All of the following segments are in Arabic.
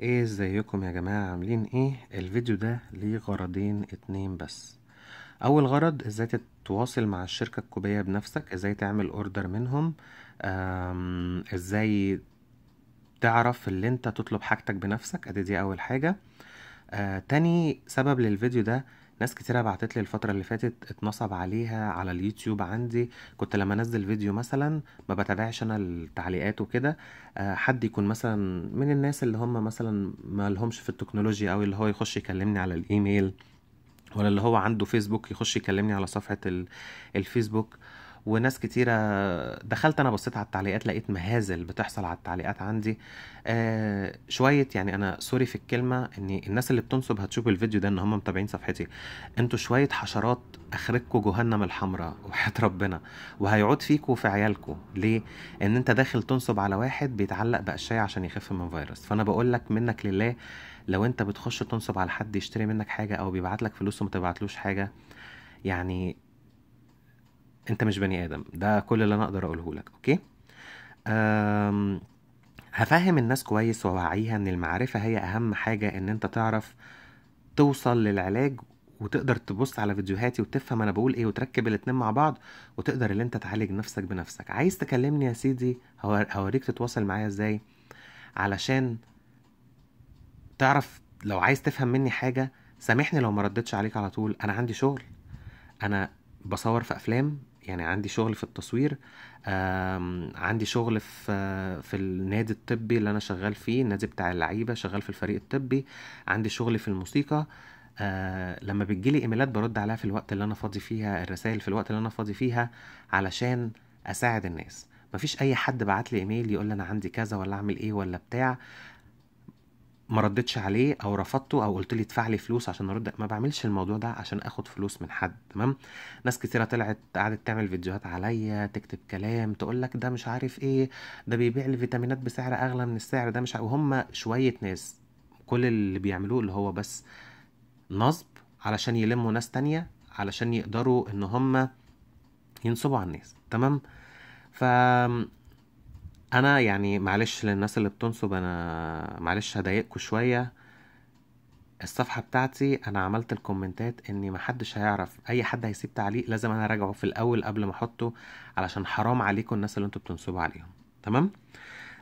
ايه ازيكم يا جماعة عاملين ايه الفيديو ده ليه غرضين اتنين بس اول غرض ازاي تتواصل مع الشركة الكوبية بنفسك ازاي تعمل اوردر منهم ازاي تعرف اللي انت تطلب حاجتك بنفسك ادي دي اول حاجة آه، تاني سبب للفيديو ده ناس كتيرة بعتت لي الفترة اللي فاتت اتنصب عليها على اليوتيوب عندي كنت لما انزل فيديو مثلا ما بتابعش انا التعليقات وكده آه، حد يكون مثلا من الناس اللي هم مثلا ما لهمش في التكنولوجيا او اللي هو يخش يكلمني على الايميل ولا اللي هو عنده فيسبوك يخش يكلمني على صفحة الفيسبوك وناس كتيرة دخلت أنا بصيت على التعليقات لقيت مهازل بتحصل على التعليقات عندي آه شوية يعني أنا سوري في الكلمة إن الناس اللي بتنصب هتشوف الفيديو ده إن هم متابعين صفحتي أنتوا شوية حشرات أخرجكوا جهنم الحمراء وحياة ربنا وهيعود فيكوا وفي عيالكوا ليه؟ إن أنت داخل تنصب على واحد بيتعلق بأشياء عشان يخف من فيروس فأنا بقول لك منك لله لو أنت بتخش تنصب على حد يشتري منك حاجة أو بيبعت لك فلوس وما تبعتلوش حاجة يعني انت مش بني ادم ده كل اللي انا اقدر اقوله لك اوكي أم هفهم الناس كويس ووعيها ان المعرفه هي اهم حاجه ان انت تعرف توصل للعلاج وتقدر تبص على فيديوهاتي وتفهم انا بقول ايه وتركب الاتنين مع بعض وتقدر ان انت تعالج نفسك بنفسك عايز تكلمني يا سيدي هوريك تتواصل معايا ازاي علشان تعرف لو عايز تفهم مني حاجه سامحني لو ما ردتش عليك على طول انا عندي شغل انا بصور في افلام يعني عندي شغل في التصوير عندي شغل في في النادي الطبي اللي انا شغال فيه النادي بتاع اللعيبه شغال في الفريق الطبي عندي شغل في الموسيقى آه لما بتجيلي ايميلات برد عليها في الوقت اللي انا فاضي فيها الرسائل في الوقت اللي انا فاضي فيها علشان اساعد الناس مفيش اي حد بعت لي ايميل يقول انا عندي كذا ولا اعمل ايه ولا بتاع ما ردتش عليه او رفضته او قلت لي ادفع لي فلوس عشان ارد ما بعملش الموضوع ده عشان اخد فلوس من حد تمام ناس كتيره طلعت قعدت تعمل فيديوهات عليا تكتب كلام تقول لك ده مش عارف ايه ده بيبيع لي فيتامينات بسعر اغلى من السعر ده مش عارف وهم شويه ناس كل اللي بيعملوه اللي هو بس نصب علشان يلموا ناس تانية علشان يقدروا ان هم ينصبوا على الناس تمام ف انا يعني معلش للناس اللي بتنصب انا معلش هضايقكم شويه الصفحه بتاعتي انا عملت الكومنتات ان محدش هيعرف اي حد هيسيب تعليق لازم انا اراجعه في الاول قبل ما احطه علشان حرام عليكم الناس اللي انتوا بتنصبوا عليهم تمام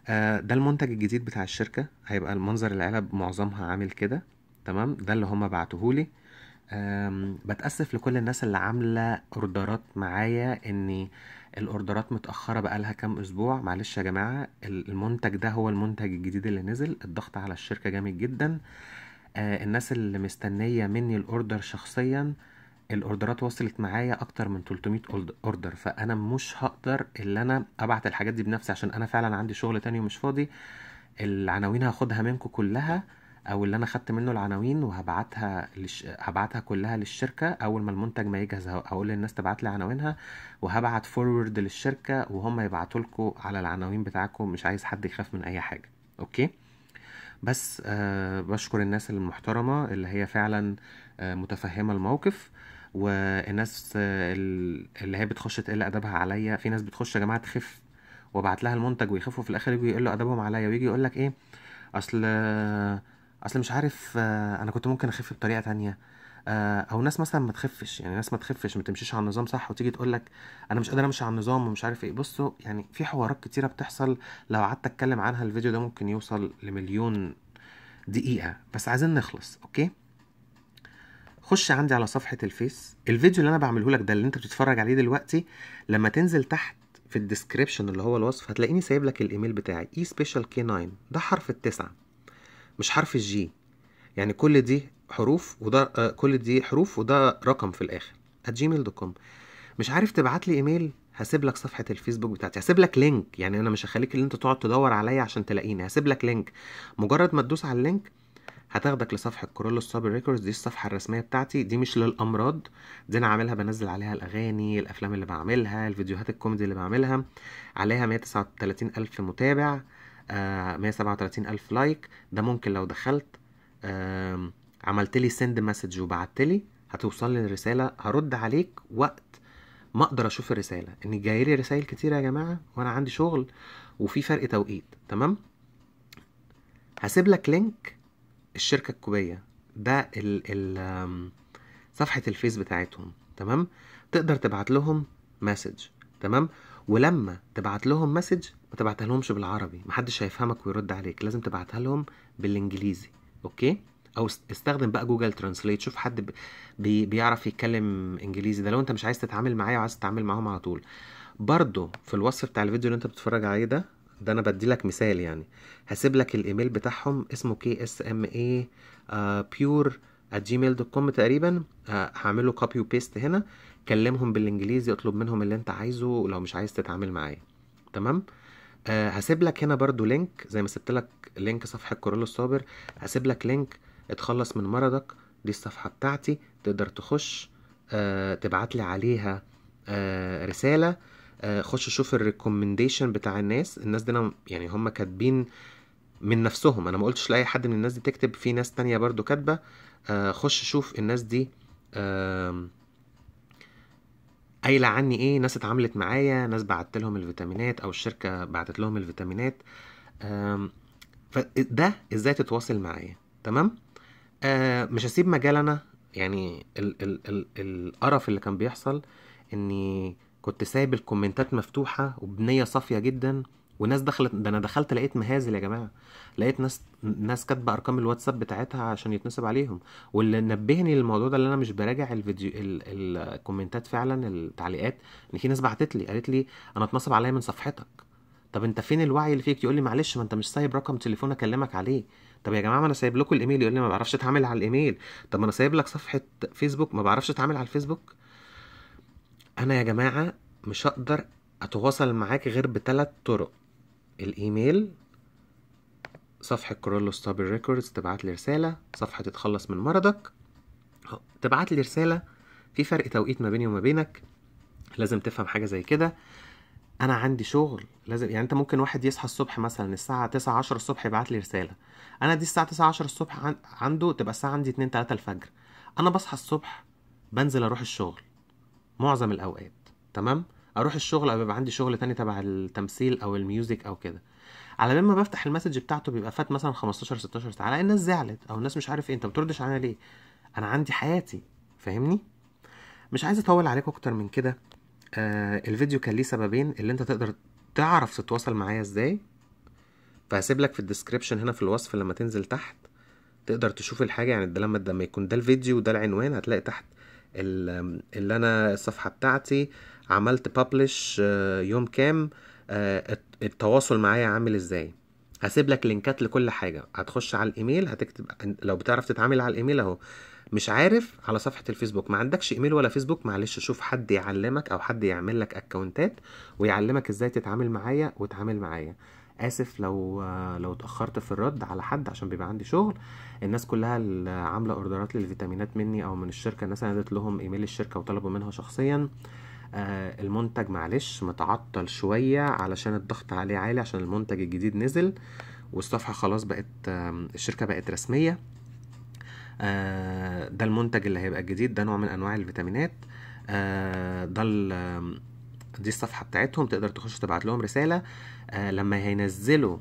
آه ده المنتج الجديد بتاع الشركه هيبقى المنظر العلب معظمها عامل كده تمام ده اللي هما بعتوهولي بتأسف لكل الناس اللي عاملة اوردرات معايا ان الاوردرات متأخرة بقالها كام اسبوع معلش يا جماعة المنتج ده هو المنتج الجديد اللي نزل الضغط على الشركة جامد جدا أه، الناس اللي مستنية مني الاوردر شخصيا الاوردرات وصلت معايا اكتر من 300 اوردر فانا مش هقدر اللي انا ابعت الحاجات دي بنفسي عشان انا فعلا عندي شغل تاني ومش فاضي العناوين هاخدها منكم كلها او اللي انا خدت منه العناوين وهبعتها لش... هبعتها كلها للشركه اول ما المنتج ما يجهز هقول للناس تبعت لي عناوينها وهبعت فورورد للشركه وهم يبعتوا لكم على العناوين بتاعكم مش عايز حد يخاف من اي حاجه اوكي بس آه بشكر الناس المحترمه اللي هي فعلا آه متفهمه الموقف والناس آه اللي هي بتخش تقل ادبها عليا في ناس بتخش يا جماعه تخف وابعت لها المنتج ويخفوا في الاخر يجوا يقلوا ادبهم عليا ويجي يقول لك ايه اصل آه اصل مش عارف آه، انا كنت ممكن اخف بطريقه تانية آه، او ناس مثلا ما تخفش يعني ناس ما تخفش ما تمشيش على النظام صح وتيجي تقول لك انا مش قادر امشي على النظام ومش عارف ايه بصوا يعني في حوارات كتيره بتحصل لو قعدت اتكلم عنها الفيديو ده ممكن يوصل لمليون دقيقه بس عايزين نخلص اوكي خش عندي على صفحه الفيس الفيديو اللي انا بعمله لك ده اللي انت بتتفرج عليه دلوقتي لما تنزل تحت في الديسكريبشن اللي هو الوصف هتلاقيني سايب لك الايميل بتاعي اي سبيشال كي 9 ده حرف التسعه مش حرف الجي يعني كل دي حروف وده آه، كل دي حروف وده رقم في الاخر جيميل دوت كوم مش عارف تبعت لي ايميل هسيب لك صفحه الفيسبوك بتاعتي هسيب لك لينك يعني انا مش هخليك اللي انت تقعد تدور عليا عشان تلاقيني هسيب لك لينك مجرد ما تدوس على اللينك هتاخدك لصفحه كورولا ستاب ريكوردز دي الصفحه الرسميه بتاعتي دي مش للامراض دي انا عاملها بنزل عليها الاغاني الافلام اللي بعملها الفيديوهات الكوميدي اللي بعملها عليها 139 الف متابع 137 آه، ألف لايك ده ممكن لو دخلت عملت لي سند مسج وبعت لي هتوصل لي الرسالة هرد عليك وقت ما اقدر اشوف الرسالة ان جاي لي رسائل كتير يا جماعة وانا عندي شغل وفي فرق توقيت تمام هسيب لك لينك الشركة الكوبية ده ال ال صفحة الفيس بتاعتهم تمام تقدر تبعت لهم مسج تمام ولما تبعت لهم مسج ما تبعتها لهمش بالعربي محدش هيفهمك ويرد عليك لازم تبعتها لهم بالانجليزي اوكي او استخدم بقى جوجل ترانسليت شوف حد بي بيعرف يتكلم انجليزي ده لو انت مش عايز تتعامل معايا وعايز تتعامل معاهم على طول برضو في الوصف بتاع الفيديو اللي انت بتتفرج عليه ده ده انا بدي لك مثال يعني هسيب لك الايميل بتاعهم اسمه كي اس ام اي بيور gmail دوت كوم تقريبا هعمل له كوبي وبيست هنا كلمهم بالانجليزي اطلب منهم اللي انت عايزه لو مش عايز تتعامل معايا تمام آه، هسيب لك هنا برضو لينك زي ما سبت لك لينك صفحه كورال الصابر هسيب لك لينك اتخلص من مرضك دي الصفحه بتاعتي تقدر تخش آه، تبعت لي عليها آه، رساله خش شوف الريكومنديشن بتاع الناس الناس دي انا يعني هم كاتبين من نفسهم انا ما قلتش لاي حد من الناس دي تكتب في ناس تانية برضو كاتبه آه، خش شوف الناس دي قايله عني ايه ناس اتعاملت معايا ناس بعت لهم الفيتامينات او الشركه بعتت لهم الفيتامينات فده ازاي تتواصل معايا تمام آه، مش هسيب مجال انا يعني ال ال ال القرف اللي كان بيحصل اني كنت سايب الكومنتات مفتوحه وبنيه صافيه جدا وناس دخلت ده انا دخلت لقيت مهازل يا جماعه لقيت ناس ناس كاتبه ارقام الواتساب بتاعتها عشان يتنصب عليهم واللي نبهني للموضوع ده اللي انا مش براجع الفيديو ال... الكومنتات فعلا التعليقات ان في ناس بعتت لي قالت لي انا اتنصب عليا من صفحتك طب انت فين الوعي اللي فيك يقول لي معلش ما انت مش سايب رقم تليفون اكلمك عليه طب يا جماعه ما انا سايب لكم الايميل يقول لي ما بعرفش اتعامل على الايميل طب ما انا سايب لك صفحه فيسبوك ما بعرفش اتعامل على الفيسبوك انا يا جماعه مش هقدر اتواصل معاك غير بثلاث طرق الايميل صفحة كورولوس ستابل ريكوردز تبعت لي رسالة صفحة تتخلص من مرضك تبعت لي رسالة في فرق توقيت ما بيني وما بينك لازم تفهم حاجة زي كده انا عندي شغل لازم يعني انت ممكن واحد يصحى الصبح مثلا الساعه 9 10 الصبح يبعت لي رساله انا دي الساعه 9 10 الصبح عنده تبقى الساعه عندي 2 3 الفجر انا بصحى الصبح بنزل اروح الشغل معظم الاوقات تمام اروح الشغل او بيبقى عندي شغل تاني تبع التمثيل او الميوزك او كده على بال ما بفتح المسج بتاعته بيبقى فات مثلا 15 16 ساعه الاقي الناس زعلت او الناس مش عارف ايه انت بتردش عليا ليه انا عندي حياتي فاهمني مش عايز اطول عليك اكتر من كده آه الفيديو كان ليه سببين اللي انت تقدر تعرف تتواصل معايا ازاي فهسيب لك في الديسكريبشن هنا في الوصف لما تنزل تحت تقدر تشوف الحاجه يعني ده لما لما يكون ده الفيديو وده العنوان هتلاقي تحت اللي انا الصفحه بتاعتي عملت بابلش آه، يوم كام آه، التواصل معايا عامل ازاي هسيب لك لينكات لكل حاجه هتخش على الايميل هتكتب لو بتعرف تتعامل على الايميل اهو مش عارف على صفحه الفيسبوك ما عندكش ايميل ولا فيسبوك معلش شوف حد يعلمك او حد يعمل لك اكونتات ويعلمك ازاي تتعامل معايا وتعامل معايا اسف لو آه، لو اتاخرت في الرد على حد عشان بيبقى عندي شغل الناس كلها اللي عامله اوردرات للفيتامينات مني او من الشركه الناس انا اديت لهم ايميل الشركه وطلبوا منها شخصيا آه آه، المنتج معلش متعطل شوية علشان الضغط عليه عالي عشان المنتج الجديد نزل والصفحة خلاص بقت الشركة بقت رسمية آه، ده المنتج اللي هيبقى جديد ده نوع من أنواع الفيتامينات آه، ده دي الصفحة بتاعتهم تقدر تخش تبعت لهم رسالة لما هينزلوا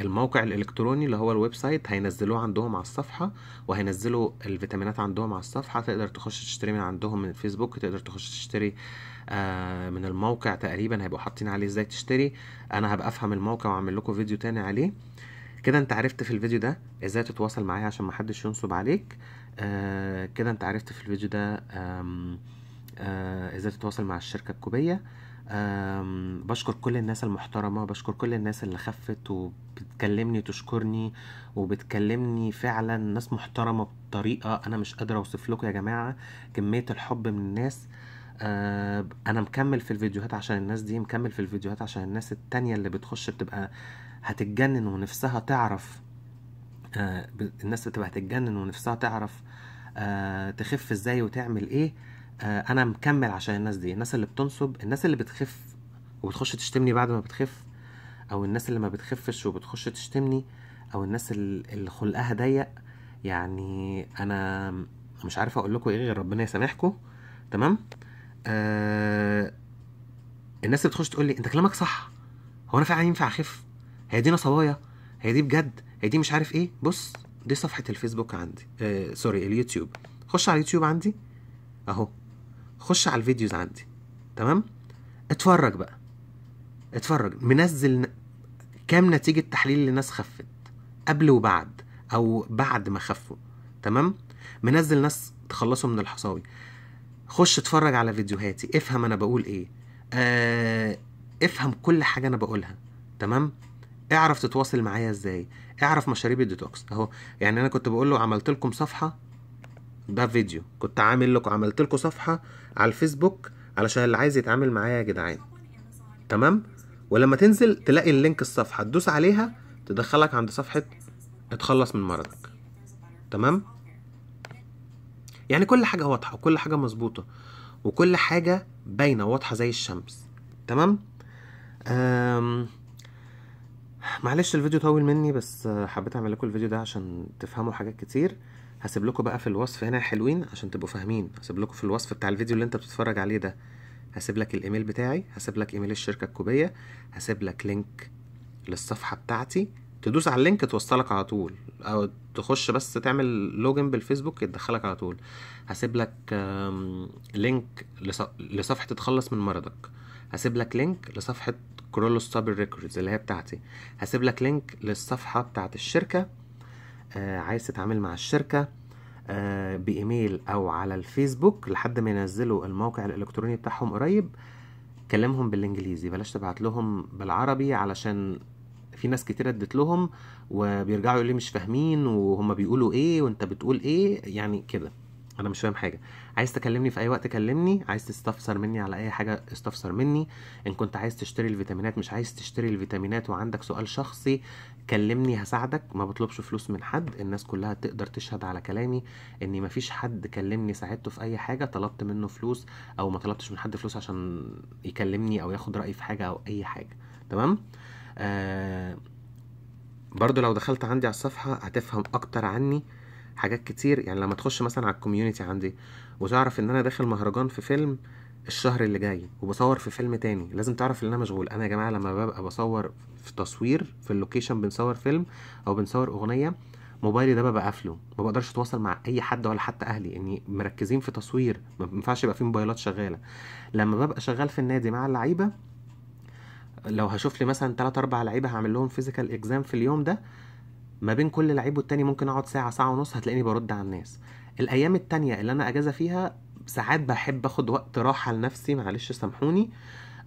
الموقع الالكتروني اللي هو الويب سايت هينزلوه عندهم على الصفحه وهينزلوا الفيتامينات عندهم على الصفحه تقدر تخش تشتري من عندهم من الفيسبوك تقدر تخش تشتري آه، من الموقع تقريبا هيبقوا حاطين عليه ازاي تشتري انا هبقى افهم الموقع واعمل لكم فيديو تاني عليه كده انت عرفت في الفيديو ده ازاي تتواصل معايا عشان محدش ينصب عليك آه، كده انت عرفت في الفيديو ده آه، ازاي تتواصل مع الشركه الكوبيه بشكر كل الناس المحترمة بشكر كل الناس اللي خفت وبتكلمني تشكرني وبتكلمني فعلا ناس محترمة بطريقة أنا مش قادرة أوصف لكم يا جماعة كمية الحب من الناس آه، أنا مكمل في الفيديوهات عشان الناس دي مكمل في الفيديوهات عشان الناس التانية اللي بتخش بتبقى هتتجنن ونفسها تعرف آه، الناس بتبقى هتتجنن ونفسها تعرف آه، تخف ازاي وتعمل ايه آه، انا مكمل عشان الناس دي الناس اللي بتنصب الناس اللي بتخف وبتخش تشتمني بعد ما بتخف او الناس اللي ما بتخفش وبتخش تشتمني او الناس اللي خلقها ضيق يعني انا مش عارف اقول لكم ايه غير ربنا يسامحكم تمام آه الناس اللي بتخش تقول لي انت كلامك صح هو انا فعلا ينفع اخف هي دي نصبايا هي دي بجد هي دي مش عارف ايه بص دي صفحه الفيسبوك عندي آه سوري اليوتيوب خش على اليوتيوب عندي اهو خش على الفيديوز عندي تمام اتفرج بقى اتفرج منزل كام نتيجه تحليل لناس خفت قبل وبعد او بعد ما خفوا تمام منزل ناس تخلصوا من الحصاوي خش اتفرج على فيديوهاتي افهم انا بقول ايه آه افهم كل حاجه انا بقولها تمام اعرف تتواصل معايا ازاي اعرف مشاريب الديتوكس اهو يعني انا كنت بقول له عملت لكم صفحه ده فيديو كنت عامل لكم عملت لكم صفحه على الفيسبوك علشان اللي عايز يتعامل معايا يا جدعان تمام ولما تنزل تلاقي اللينك الصفحه تدوس عليها تدخلك عند صفحه اتخلص من مرضك تمام يعني كل حاجه واضحه وكل حاجه مظبوطه وكل حاجه باينه واضحه زي الشمس تمام أم... معلش الفيديو طويل مني بس حبيت اعمل لكم الفيديو ده عشان تفهموا حاجات كتير هسيب لكم بقى في الوصف هنا حلوين عشان تبقوا فاهمين هسيب لكم في الوصف بتاع الفيديو اللي انت بتتفرج عليه ده هسيب لك الايميل بتاعي هسيب لك ايميل الشركه الكوبيه هسيب لك لينك للصفحه بتاعتي تدوس على اللينك توصلك على طول او تخش بس تعمل لوجن بالفيسبوك يدخلك على طول هسيب لك لينك لصفحه تتخلص من مرضك هسيب لك لينك لصفحه كرولوس سابر ريكوردز اللي هي بتاعتي هسيب لك لينك للصفحه بتاعت الشركه آه، عايز تتعامل مع الشركه آه، بايميل او على الفيسبوك لحد ما ينزلوا الموقع الالكتروني بتاعهم قريب كلمهم بالانجليزي بلاش تبعت لهم بالعربي علشان في ناس كتير ادت لهم وبيرجعوا يقولوا مش فاهمين وهم بيقولوا ايه وانت بتقول ايه يعني كده انا مش فاهم حاجه عايز تكلمني في اي وقت كلمني عايز تستفسر مني على اي حاجه استفسر مني ان كنت عايز تشتري الفيتامينات مش عايز تشتري الفيتامينات وعندك سؤال شخصي كلمني هساعدك ما بطلبش فلوس من حد الناس كلها تقدر تشهد على كلامي اني ما فيش حد كلمني ساعدته في اي حاجه طلبت منه فلوس او ما طلبتش من حد فلوس عشان يكلمني او ياخد رايي في حاجه او اي حاجه تمام آه برضو لو دخلت عندي على الصفحه هتفهم اكتر عني حاجات كتير يعني لما تخش مثلا على الكوميونتي عندي وتعرف ان انا داخل مهرجان في فيلم الشهر اللي جاي وبصور في فيلم تاني لازم تعرف ان انا مشغول انا يا جماعه لما ببقى بصور في تصوير في اللوكيشن بنصور فيلم او بنصور اغنيه موبايلي ده ببقى قافله ما بقدرش اتواصل مع اي حد ولا حتى اهلي اني مركزين في تصوير ما ينفعش يبقى في موبايلات شغاله لما ببقى شغال في النادي مع اللعيبه لو هشوف لي مثلا 3 4 لعيبه هعمل لهم فيزيكال اكزام في اليوم ده ما بين كل لعيب والتاني ممكن اقعد ساعه ساعه ونص هتلاقيني برد على الناس الايام التانية اللي انا اجازه فيها ساعات بحب اخد وقت راحه لنفسي معلش سامحوني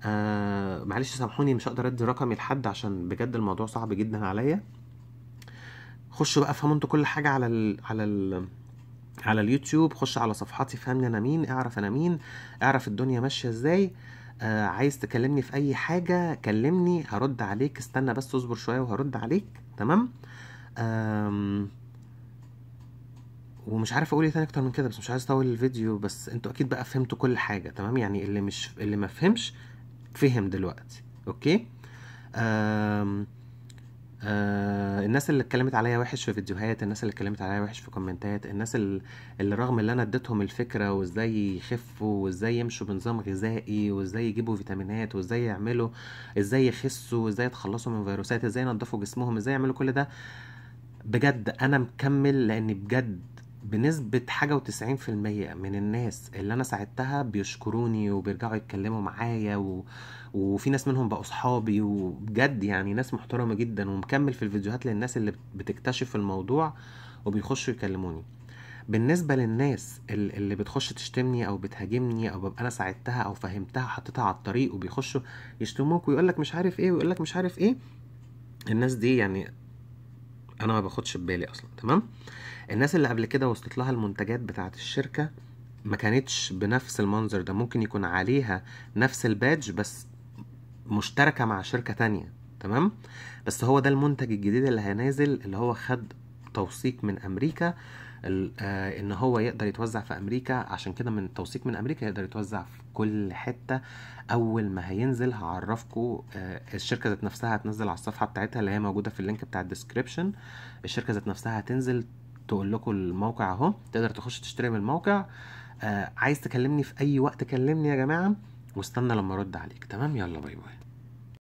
آه معلش سامحوني مش هقدر ادي رقمي لحد عشان بجد الموضوع صعب جدا عليا خشوا بقى فهموا انتوا كل حاجه على الـ على الـ على اليوتيوب خش على صفحاتي فهمني انا مين اعرف انا مين اعرف الدنيا ماشيه ازاي آه عايز تكلمني في اي حاجه كلمني هرد عليك استنى بس اصبر شويه وهرد عليك تمام آه أم ومش عارف اقول ايه تاني اكتر من كده بس مش عايز اطول الفيديو بس انتوا اكيد بقى فهمتوا كل حاجه تمام يعني اللي مش اللي ما فهمش فهم دلوقتي اوكي أم... آه الناس اللي اتكلمت عليا وحش في فيديوهات الناس اللي اتكلمت عليا وحش في كومنتات الناس اللي, اللي رغم اللي انا اديتهم الفكره وازاي يخفوا وازاي يمشوا بنظام غذائي وازاي يجيبوا فيتامينات وازاي يعملوا ازاي يخسوا وازاي يتخلصوا من فيروسات ازاي ينضفوا جسمهم ازاي يعملوا كل ده بجد انا مكمل لان بجد بنسبة حاجة وتسعين في المية من الناس اللي أنا ساعدتها بيشكروني وبيرجعوا يتكلموا معايا و... وفي ناس منهم بقوا صحابي وبجد يعني ناس محترمة جدا ومكمل في الفيديوهات للناس اللي بتكتشف الموضوع وبيخشوا يكلموني بالنسبة للناس اللي بتخش تشتمني أو بتهاجمني أو ببقى أنا ساعدتها أو فهمتها حطيتها على الطريق وبيخشوا يشتموك ويقولك مش عارف إيه ويقولك مش عارف إيه الناس دي يعني انا ما باخدش ببالي اصلا تمام الناس اللي قبل كده وصلت لها المنتجات بتاعه الشركه ما كانتش بنفس المنظر ده ممكن يكون عليها نفس البادج بس مشتركه مع شركه تانية تمام بس هو ده المنتج الجديد اللي هينازل اللي هو خد توثيق من امريكا آه، ان هو يقدر يتوزع في امريكا عشان كده من التوثيق من امريكا يقدر يتوزع في كل حته اول ما هينزل هعرفكم آه، الشركه ذات نفسها هتنزل على الصفحه بتاعتها اللي هي موجوده في اللينك بتاع الديسكريبشن الشركه ذات نفسها هتنزل تقول لكم الموقع اهو تقدر تخش تشتري من الموقع آه، عايز تكلمني في اي وقت كلمني يا جماعه واستنى لما ارد عليك تمام يلا باي باي